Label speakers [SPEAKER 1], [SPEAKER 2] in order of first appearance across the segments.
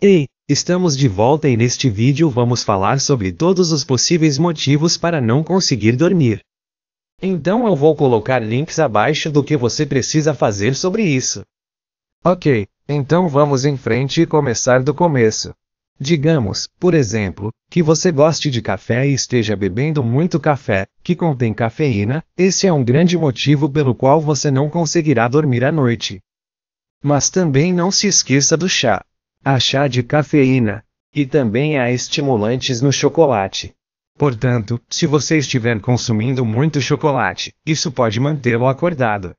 [SPEAKER 1] Ei, estamos de volta e neste vídeo vamos falar sobre todos os possíveis motivos para não conseguir dormir. Então eu vou colocar links abaixo do que você precisa fazer sobre isso. Ok, então vamos em frente e começar do começo. Digamos, por exemplo, que você goste de café e esteja bebendo muito café, que contém cafeína, esse é um grande motivo pelo qual você não conseguirá dormir à noite. Mas também não se esqueça do chá a chá de cafeína, e também há estimulantes no chocolate. Portanto, se você estiver consumindo muito chocolate, isso pode mantê-lo acordado.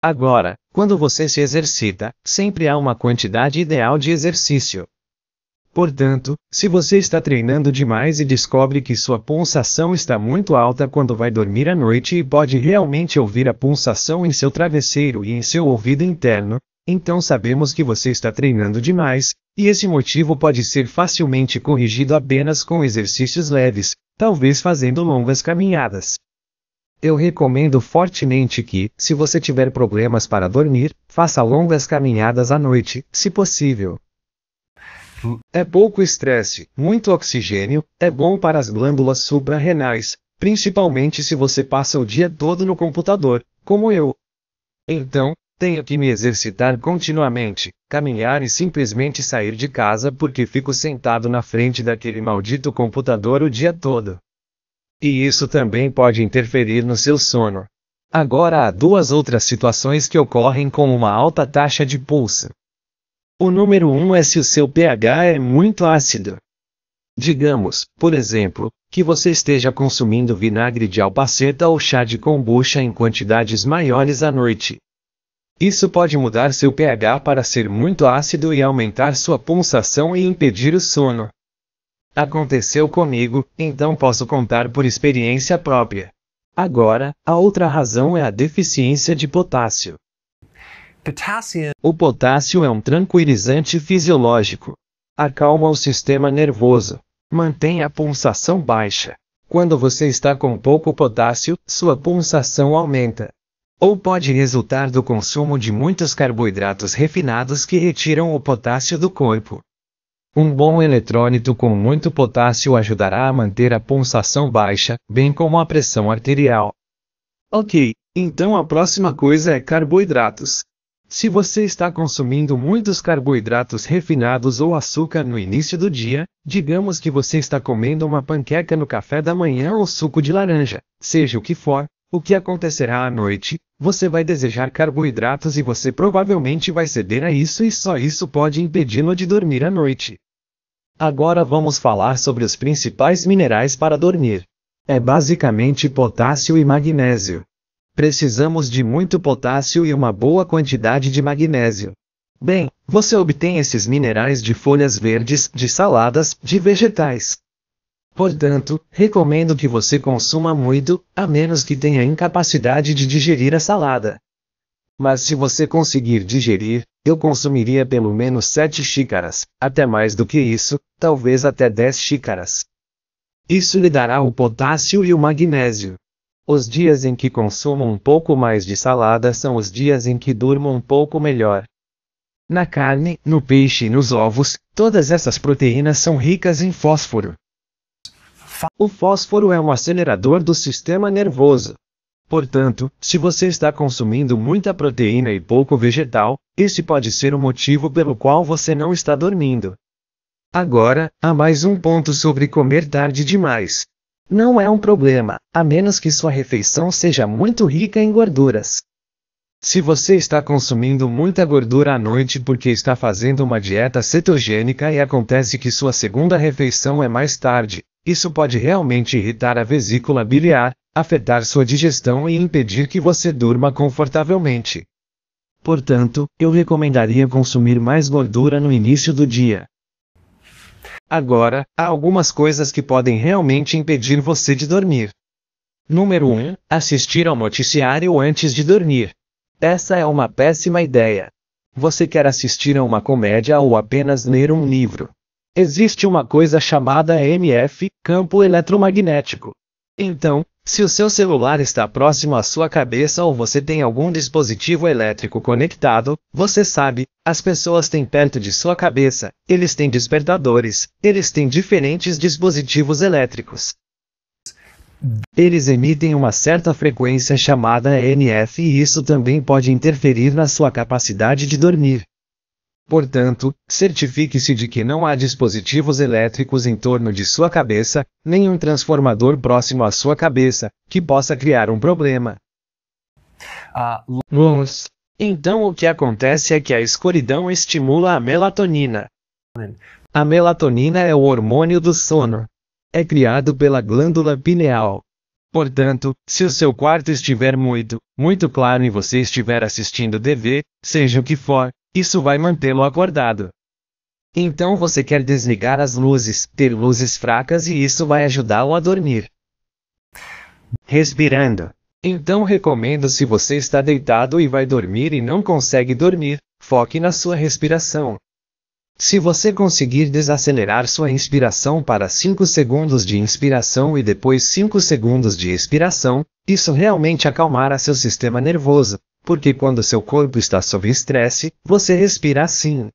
[SPEAKER 1] Agora, quando você se exercita, sempre há uma quantidade ideal de exercício. Portanto, se você está treinando demais e descobre que sua pulsação está muito alta quando vai dormir à noite e pode realmente ouvir a pulsação em seu travesseiro e em seu ouvido interno, então sabemos que você está treinando demais, e esse motivo pode ser facilmente corrigido apenas com exercícios leves, talvez fazendo longas caminhadas. Eu recomendo fortemente que, se você tiver problemas para dormir, faça longas caminhadas à noite, se possível. É pouco estresse, muito oxigênio, é bom para as glândulas suprarrenais, principalmente se você passa o dia todo no computador, como eu. Então, tenho que me exercitar continuamente, caminhar e simplesmente sair de casa porque fico sentado na frente daquele maldito computador o dia todo. E isso também pode interferir no seu sono. Agora há duas outras situações que ocorrem com uma alta taxa de pulso. O número 1 um é se o seu pH é muito ácido. Digamos, por exemplo, que você esteja consumindo vinagre de alpaceta ou chá de kombucha em quantidades maiores à noite, isso pode mudar seu pH para ser muito ácido e aumentar sua pulsação e impedir o sono. Aconteceu comigo, então posso contar por experiência própria. Agora, a outra razão é a deficiência de potássio. O potássio é um tranquilizante fisiológico. Acalma o sistema nervoso. Mantém a pulsação baixa. Quando você está com pouco potássio, sua pulsação aumenta ou pode resultar do consumo de muitos carboidratos refinados que retiram o potássio do corpo. Um bom eletrólito com muito potássio ajudará a manter a pulsação baixa, bem como a pressão arterial. Ok, então a próxima coisa é carboidratos. Se você está consumindo muitos carboidratos refinados ou açúcar no início do dia, digamos que você está comendo uma panqueca no café da manhã ou suco de laranja, seja o que for, o que acontecerá à noite, você vai desejar carboidratos e você provavelmente vai ceder a isso e só isso pode impedi-lo de dormir à noite. Agora vamos falar sobre os principais minerais para dormir. É basicamente potássio e magnésio. Precisamos de muito potássio e uma boa quantidade de magnésio. Bem, você obtém esses minerais de folhas verdes, de saladas, de vegetais. Portanto, recomendo que você consuma muito, a menos que tenha incapacidade de digerir a salada. Mas se você conseguir digerir, eu consumiria pelo menos 7 xícaras, até mais do que isso, talvez até 10 xícaras. Isso lhe dará o potássio e o magnésio. Os dias em que consumo um pouco mais de salada são os dias em que durmo um pouco melhor. Na carne, no peixe e nos ovos, todas essas proteínas são ricas em fósforo. O fósforo é um acelerador do sistema nervoso. Portanto, se você está consumindo muita proteína e pouco vegetal, esse pode ser o motivo pelo qual você não está dormindo. Agora, há mais um ponto sobre comer tarde demais. Não é um problema, a menos que sua refeição seja muito rica em gorduras. Se você está consumindo muita gordura à noite porque está fazendo uma dieta cetogênica e acontece que sua segunda refeição é mais tarde, isso pode realmente irritar a vesícula biliar, afetar sua digestão e impedir que você durma confortavelmente. Portanto, eu recomendaria consumir mais gordura no início do dia. Agora, há algumas coisas que podem realmente impedir você de dormir. Número 1. Assistir ao noticiário antes de dormir. Essa é uma péssima ideia. Você quer assistir a uma comédia ou apenas ler um livro. Existe uma coisa chamada EMF, campo eletromagnético. Então, se o seu celular está próximo à sua cabeça ou você tem algum dispositivo elétrico conectado, você sabe, as pessoas têm perto de sua cabeça, eles têm despertadores, eles têm diferentes dispositivos elétricos. Eles emitem uma certa frequência chamada ENF e isso também pode interferir na sua capacidade de dormir. Portanto, certifique-se de que não há dispositivos elétricos em torno de sua cabeça, nem um transformador próximo à sua cabeça, que possa criar um problema. A luz. Então o que acontece é que a escuridão estimula a melatonina. A melatonina é o hormônio do sono. É criado pela glândula pineal. Portanto, se o seu quarto estiver muito, muito claro e você estiver assistindo TV, seja o que for, isso vai mantê-lo acordado. Então você quer desligar as luzes, ter luzes fracas e isso vai ajudá-lo a dormir. Respirando. Então recomendo se você está deitado e vai dormir e não consegue dormir, foque na sua respiração. Se você conseguir desacelerar sua inspiração para 5 segundos de inspiração e depois 5 segundos de expiração, isso realmente acalmará seu sistema nervoso, porque quando seu corpo está sob estresse, você respira assim.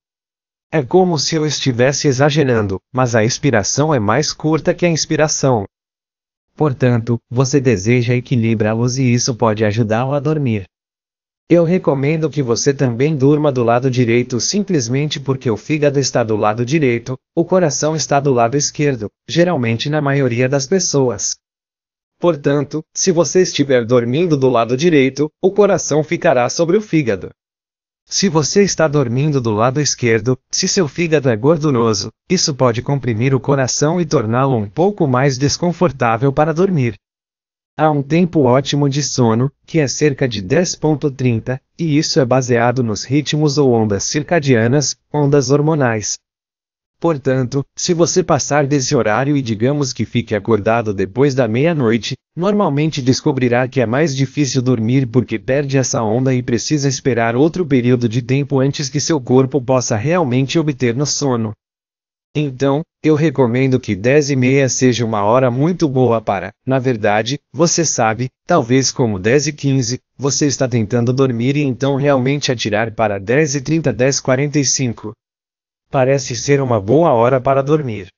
[SPEAKER 1] É como se eu estivesse exagerando, mas a expiração é mais curta que a inspiração. Portanto, você deseja equilibrá-los e isso pode ajudá-lo a dormir. Eu recomendo que você também durma do lado direito simplesmente porque o fígado está do lado direito, o coração está do lado esquerdo, geralmente na maioria das pessoas. Portanto, se você estiver dormindo do lado direito, o coração ficará sobre o fígado. Se você está dormindo do lado esquerdo, se seu fígado é gorduroso, isso pode comprimir o coração e torná-lo um pouco mais desconfortável para dormir. Há um tempo ótimo de sono, que é cerca de 10.30, e isso é baseado nos ritmos ou ondas circadianas, ondas hormonais, Portanto, se você passar desse horário e digamos que fique acordado depois da meia-noite, normalmente descobrirá que é mais difícil dormir porque perde essa onda e precisa esperar outro período de tempo antes que seu corpo possa realmente obter no sono. Então, eu recomendo que 10 e meia seja uma hora muito boa para, na verdade, você sabe, talvez como 10 e 15, você está tentando dormir e então realmente atirar para 10 e 30, 10 45. Parece ser uma boa hora para dormir.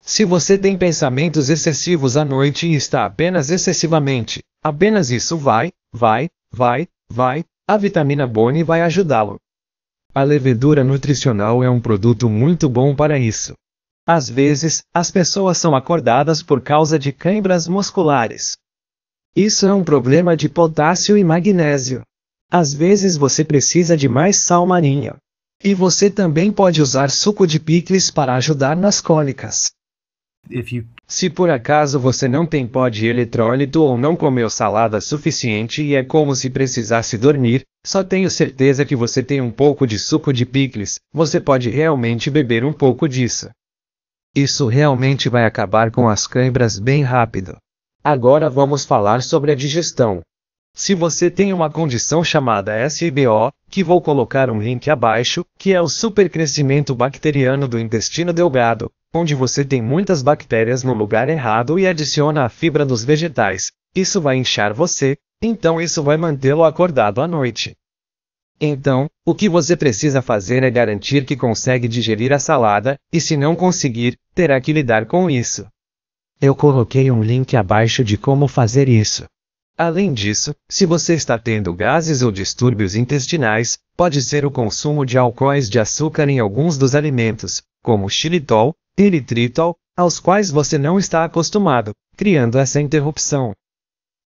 [SPEAKER 1] Se você tem pensamentos excessivos à noite e está apenas excessivamente, apenas isso vai, vai, vai, vai, a vitamina Boni vai ajudá-lo. A levedura nutricional é um produto muito bom para isso. Às vezes, as pessoas são acordadas por causa de câimbras musculares. Isso é um problema de potássio e magnésio. Às vezes você precisa de mais sal marinho. E você também pode usar suco de picles para ajudar nas cólicas. You... Se por acaso você não tem pó de eletrólito ou não comeu salada suficiente e é como se precisasse dormir, só tenho certeza que você tem um pouco de suco de picles, você pode realmente beber um pouco disso. Isso realmente vai acabar com as câimbras bem rápido. Agora vamos falar sobre a digestão. Se você tem uma condição chamada SBO, que vou colocar um link abaixo, que é o supercrescimento bacteriano do intestino delgado, onde você tem muitas bactérias no lugar errado e adiciona a fibra dos vegetais, isso vai inchar você, então isso vai mantê-lo acordado à noite. Então, o que você precisa fazer é garantir que consegue digerir a salada, e se não conseguir, terá que lidar com isso. Eu coloquei um link abaixo de como fazer isso. Além disso, se você está tendo gases ou distúrbios intestinais, pode ser o consumo de álcoois de açúcar em alguns dos alimentos, como xilitol, eritritol, aos quais você não está acostumado, criando essa interrupção.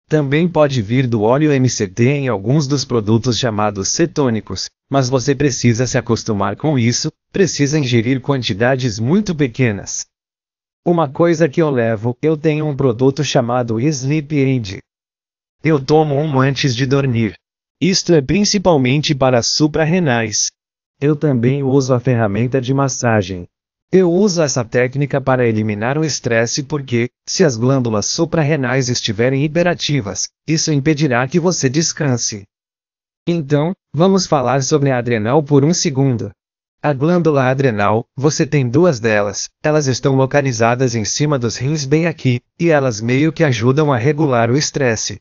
[SPEAKER 1] Também pode vir do óleo MCT em alguns dos produtos chamados cetônicos, mas você precisa se acostumar com isso, precisa ingerir quantidades muito pequenas. Uma coisa que eu levo, eu tenho um produto chamado Sleep Aid, eu tomo um antes de dormir. Isto é principalmente para suprarrenais. Eu também uso a ferramenta de massagem. Eu uso essa técnica para eliminar o estresse porque, se as glândulas suprarrenais estiverem hiperativas, isso impedirá que você descanse. Então, vamos falar sobre a adrenal por um segundo. A glândula adrenal, você tem duas delas, elas estão localizadas em cima dos rins bem aqui, e elas meio que ajudam a regular o estresse.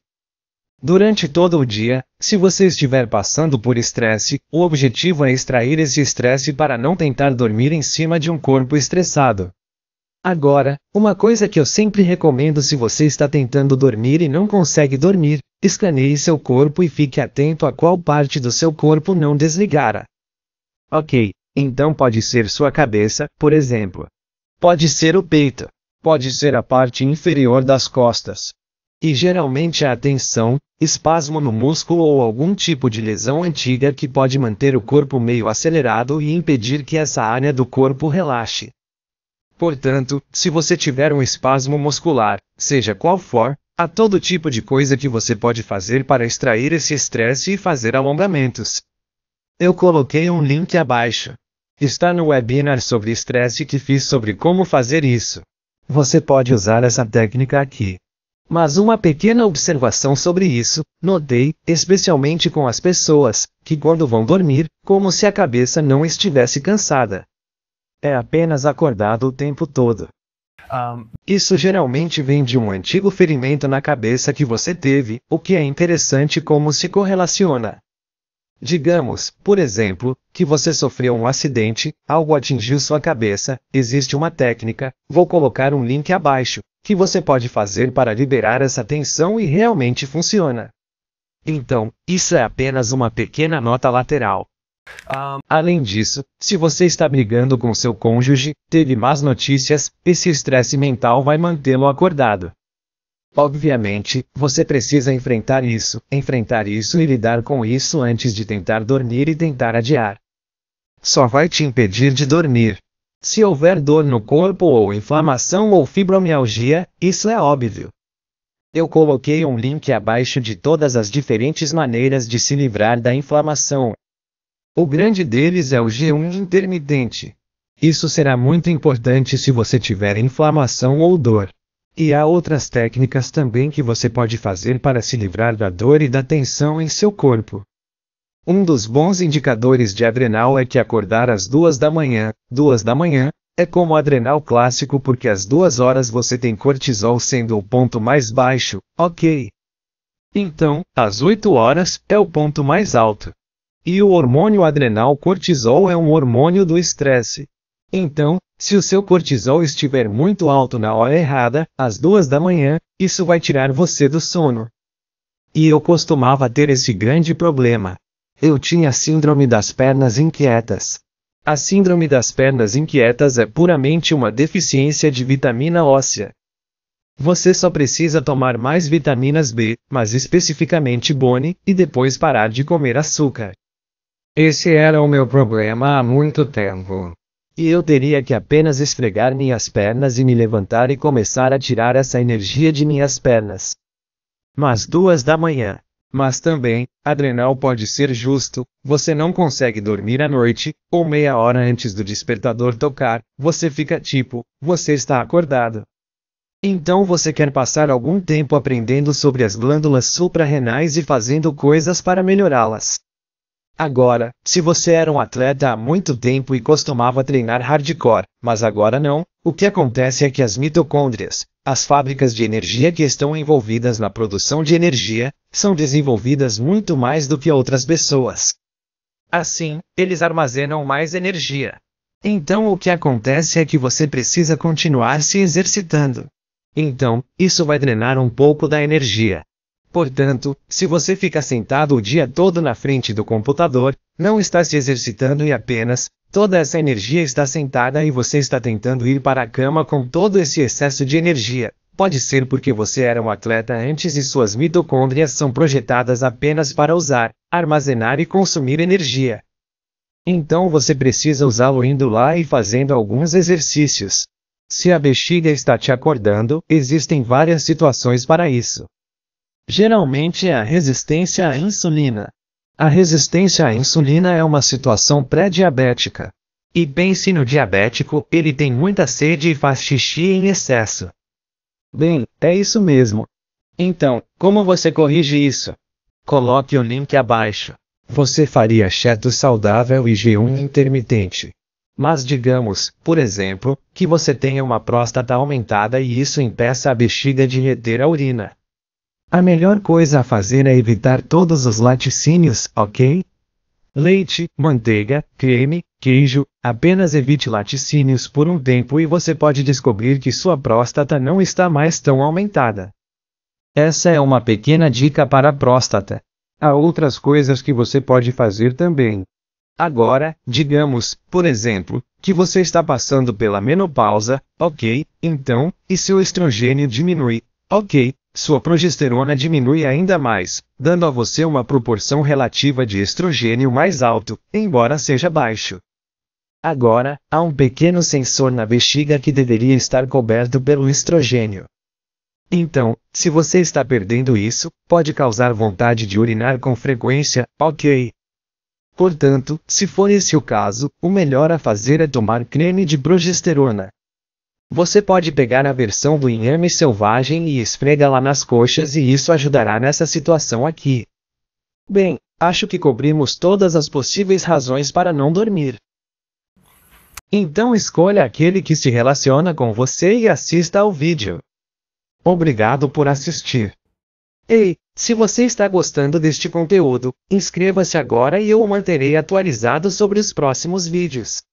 [SPEAKER 1] Durante todo o dia, se você estiver passando por estresse, o objetivo é extrair esse estresse para não tentar dormir em cima de um corpo estressado. Agora, uma coisa que eu sempre recomendo se você está tentando dormir e não consegue dormir, escaneie seu corpo e fique atento a qual parte do seu corpo não desligara. Ok, então pode ser sua cabeça, por exemplo. Pode ser o peito. Pode ser a parte inferior das costas e geralmente a tensão, espasmo no músculo ou algum tipo de lesão antiga que pode manter o corpo meio acelerado e impedir que essa área do corpo relaxe. Portanto, se você tiver um espasmo muscular, seja qual for, há todo tipo de coisa que você pode fazer para extrair esse estresse e fazer alongamentos. Eu coloquei um link abaixo. Está no webinar sobre estresse que fiz sobre como fazer isso. Você pode usar essa técnica aqui. Mas uma pequena observação sobre isso, notei, especialmente com as pessoas, que quando vão dormir, como se a cabeça não estivesse cansada. É apenas acordado o tempo todo. Um... Isso geralmente vem de um antigo ferimento na cabeça que você teve, o que é interessante como se correlaciona. Digamos, por exemplo, que você sofreu um acidente, algo atingiu sua cabeça, existe uma técnica, vou colocar um link abaixo, que você pode fazer para liberar essa tensão e realmente funciona. Então, isso é apenas uma pequena nota lateral. Um, além disso, se você está brigando com seu cônjuge, teve más notícias, esse estresse mental vai mantê-lo acordado. Obviamente, você precisa enfrentar isso, enfrentar isso e lidar com isso antes de tentar dormir e tentar adiar. Só vai te impedir de dormir. Se houver dor no corpo ou inflamação ou fibromialgia, isso é óbvio. Eu coloquei um link abaixo de todas as diferentes maneiras de se livrar da inflamação. O grande deles é o G1 intermitente. Isso será muito importante se você tiver inflamação ou dor. E há outras técnicas também que você pode fazer para se livrar da dor e da tensão em seu corpo. Um dos bons indicadores de adrenal é que acordar às duas da manhã, duas da manhã, é como adrenal clássico porque às duas horas você tem cortisol sendo o ponto mais baixo, ok? Então, às 8 horas é o ponto mais alto. E o hormônio adrenal cortisol é um hormônio do estresse. Então, se o seu cortisol estiver muito alto na hora errada, às duas da manhã, isso vai tirar você do sono. E eu costumava ter esse grande problema. Eu tinha síndrome das pernas inquietas. A síndrome das pernas inquietas é puramente uma deficiência de vitamina óssea. Você só precisa tomar mais vitaminas B, mas especificamente Bone, e depois parar de comer açúcar. Esse era o meu problema há muito tempo. E eu teria que apenas esfregar minhas pernas e me levantar e começar a tirar essa energia de minhas pernas. Mas duas da manhã, mas também, adrenal pode ser justo, você não consegue dormir à noite, ou meia hora antes do despertador tocar, você fica tipo, você está acordado. Então você quer passar algum tempo aprendendo sobre as glândulas suprarrenais e fazendo coisas para melhorá-las. Agora, se você era um atleta há muito tempo e costumava treinar hardcore, mas agora não, o que acontece é que as mitocôndrias, as fábricas de energia que estão envolvidas na produção de energia são desenvolvidas muito mais do que outras pessoas. Assim, eles armazenam mais energia. Então o que acontece é que você precisa continuar se exercitando. Então, isso vai drenar um pouco da energia. Portanto, se você fica sentado o dia todo na frente do computador, não está se exercitando e apenas Toda essa energia está sentada e você está tentando ir para a cama com todo esse excesso de energia. Pode ser porque você era um atleta antes e suas mitocôndrias são projetadas apenas para usar, armazenar e consumir energia. Então você precisa usá-lo indo lá e fazendo alguns exercícios. Se a bexiga está te acordando, existem várias situações para isso. Geralmente é a resistência à insulina. A resistência à insulina é uma situação pré-diabética. E pense no diabético, ele tem muita sede e faz xixi em excesso. Bem, é isso mesmo. Então, como você corrige isso? Coloque o link abaixo. Você faria cheto saudável e jejum intermitente. Mas digamos, por exemplo, que você tenha uma próstata aumentada e isso impeça a bexiga de reter a urina. A melhor coisa a fazer é evitar todos os laticínios, ok? Leite, manteiga, creme, queijo, apenas evite laticínios por um tempo e você pode descobrir que sua próstata não está mais tão aumentada. Essa é uma pequena dica para a próstata. Há outras coisas que você pode fazer também. Agora, digamos, por exemplo, que você está passando pela menopausa, ok, então, e seu estrogênio diminui, ok, sua progesterona diminui ainda mais, dando a você uma proporção relativa de estrogênio mais alto, embora seja baixo. Agora, há um pequeno sensor na bexiga que deveria estar coberto pelo estrogênio. Então, se você está perdendo isso, pode causar vontade de urinar com frequência, ok? Portanto, se for esse o caso, o melhor a fazer é tomar creme de progesterona. Você pode pegar a versão do inhame selvagem e esfrega lá nas coxas e isso ajudará nessa situação aqui. Bem, acho que cobrimos todas as possíveis razões para não dormir. Então escolha aquele que se relaciona com você e assista ao vídeo. Obrigado por assistir. Ei, se você está gostando deste conteúdo, inscreva-se agora e eu o manterei atualizado sobre os próximos vídeos.